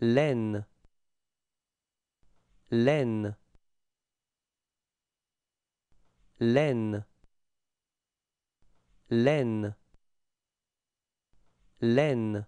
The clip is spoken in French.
laine laine laine laine laine